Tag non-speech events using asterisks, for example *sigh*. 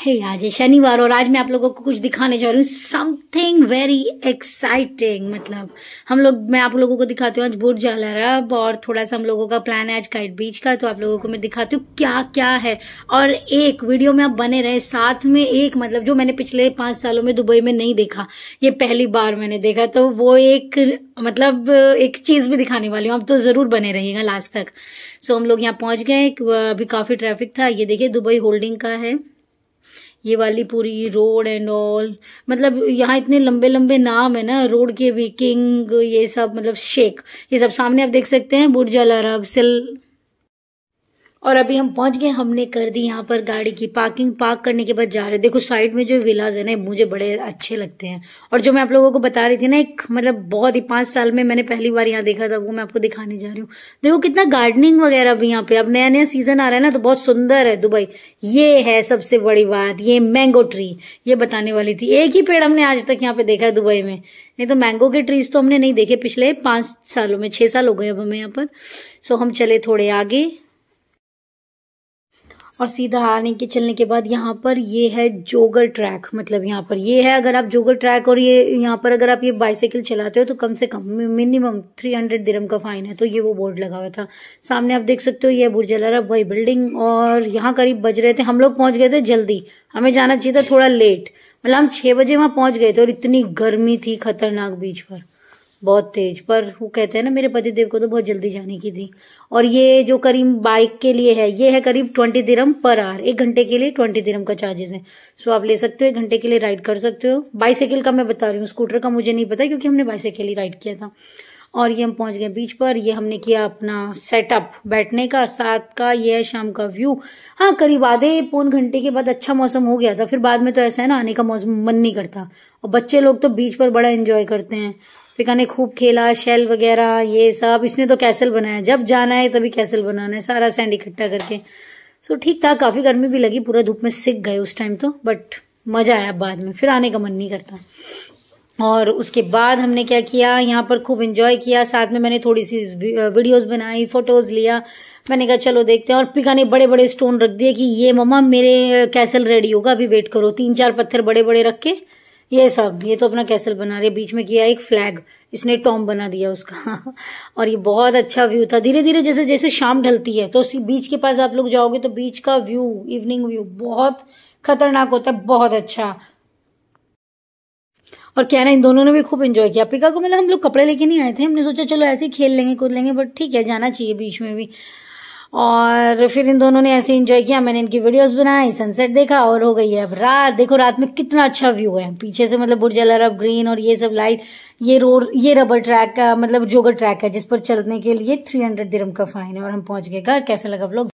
हे hey, आज शनिवार और आज मैं आप लोगों को कुछ दिखाने जा रही हूँ समथिंग वेरी एक्साइटिंग मतलब हम लोग मैं आप लोगों को दिखाती हूँ आज बोट जाला रब और थोड़ा सा हम लोगों का प्लान है आज काइट बीच का तो आप लोगों को मैं दिखाती हूँ क्या क्या है और एक वीडियो में आप बने रहे साथ में एक मतलब जो मैंने पिछले पांच सालों में दुबई में नहीं देखा ये पहली बार मैंने देखा तो वो एक मतलब एक चीज भी दिखाने वाली हूँ आप तो जरूर बने रहिएगा लास्ट तक सो हम लोग यहाँ पहुंच गए अभी काफी ट्रैफिक था ये देखिए दुबई होल्डिंग का है ये वाली पूरी रोड एंड ऑल मतलब यहाँ इतने लंबे लंबे नाम है ना रोड के भी किंग ये सब मतलब शेख ये सब सामने आप देख सकते हैं बुर्ज अल अरब सिल और अभी हम पहुंच गए हमने कर दी यहाँ पर गाड़ी की पार्किंग पार्क करने के बाद जा रहे देखो साइड में जो विलाज है ना मुझे बड़े अच्छे लगते हैं और जो मैं आप लोगों को बता रही थी ना एक मतलब बहुत ही पांच साल में मैंने पहली बार यहाँ देखा था वो मैं आपको दिखाने जा रही हूँ देखो कितना गार्डनिंग वगैरह भी यहाँ पे अब नया नया सीजन आ रहा है ना तो बहुत सुंदर है दुबई ये है सबसे बड़ी बात ये मैंगो ट्री ये बताने वाली थी एक ही पेड़ हमने आज तक यहाँ पे देखा है दुबई में नहीं तो मैंगो के ट्रीज तो हमने नहीं देखे पिछले पांच सालों में छह साल हो गए अब हमें यहाँ पर सो हम चले थोड़े आगे और सीधा आने के चलने के बाद यहाँ पर ये है जोगर ट्रैक मतलब यहाँ पर ये है अगर आप जोगर ट्रैक और ये यहाँ पर अगर आप ये बाइसाइकिल चलाते हो तो कम से कम मिनिमम थ्री हंड्रेड दिरम का फाइन है तो ये वो बोर्ड लगा हुआ था सामने आप देख सकते हो ये बुर्ज भाई बिल्डिंग और यहाँ करीब बज रहे थे हम लोग पहुंच गए थे जल्दी हमें जाना चाहिए था थोड़ा लेट मतलब हम छह बजे वहां पहुंच गए थे और इतनी गर्मी थी खतरनाक बीच पर बहुत तेज पर वो कहते हैं ना मेरे पति देव को तो बहुत जल्दी जाने की थी और ये जो करीब बाइक के लिए है ये है करीब ट्वेंटी दिरम पर आर एक घंटे के लिए ट्वेंटी दिरम का चार्जेस है सो आप ले सकते हो एक घंटे के लिए राइड कर सकते हो बाईसाइकिल का मैं बता रही हूँ स्कूटर का मुझे नहीं पता क्योंकि हमने बाईसाइकिल ही राइड किया था और ये हम पहुंच गए बीच पर ये हमने किया अपना सेटअप बैठने का साथ का ये है शाम का व्यू हाँ करीब आधे पौन घंटे के बाद अच्छा मौसम हो गया था फिर बाद में तो ऐसा है ना आने का मौसम मन नहीं करता और बच्चे लोग तो बीच पर बड़ा एंजॉय करते हैं ने खूब खेला शेल वगैरह ये सब इसने तो कैसल बनाया जब जाना है तभी कैसल बनाना है सारा सैंड इकट्ठा करके सो ठीक था काफ़ी गर्मी भी लगी पूरा धूप में सिक गए उस टाइम तो बट मज़ा आया बाद में फिर आने का मन नहीं करता और उसके बाद हमने क्या किया यहाँ पर खूब इंजॉय किया साथ में मैंने थोड़ी सी वीडियोस बनाई फ़ोटोज़ लिया मैंने कहा चलो देखते हैं और पिका ने बड़े बड़े स्टोन रख दिए कि ये मम्मा मेरे कैसल रेडी होगा अभी वेट करो तीन चार पत्थर बड़े बड़े रख के ये सब ये तो अपना कैसल बना रहे बीच में किया एक फ्लैग इसने टॉम बना दिया उसका *laughs* और ये बहुत अच्छा व्यू था धीरे धीरे जैसे जैसे शाम ढलती है तो उसी बीच के पास आप लोग जाओगे तो बीच का व्यू इवनिंग व्यू बहुत खतरनाक होता है बहुत अच्छा और क्या ना इन दोनों ने भी खूब एंजॉय किया पिका को मतलब हम लोग कपड़े लेके नहीं आए थे हमने सोचा चलो ऐसे ही खेल लेंगे कूद लेंगे बट ठीक है जाना चाहिए बीच में भी और फिर इन दोनों ने ऐसे इंजॉय किया मैंने इनकी वीडियोस बनाई सनसेट देखा और हो गई है अब रात देखो रात में कितना अच्छा व्यू है पीछे से मतलब बुर्जलर अब ग्रीन और ये सब लाइट ये रोड ये रबर ट्रैक का मतलब जोगर ट्रैक है जिस पर चलने के लिए थ्री हंड्रेड दिरम का फाइन है और हम पहुंच गए घर कैसा लगा आप लोग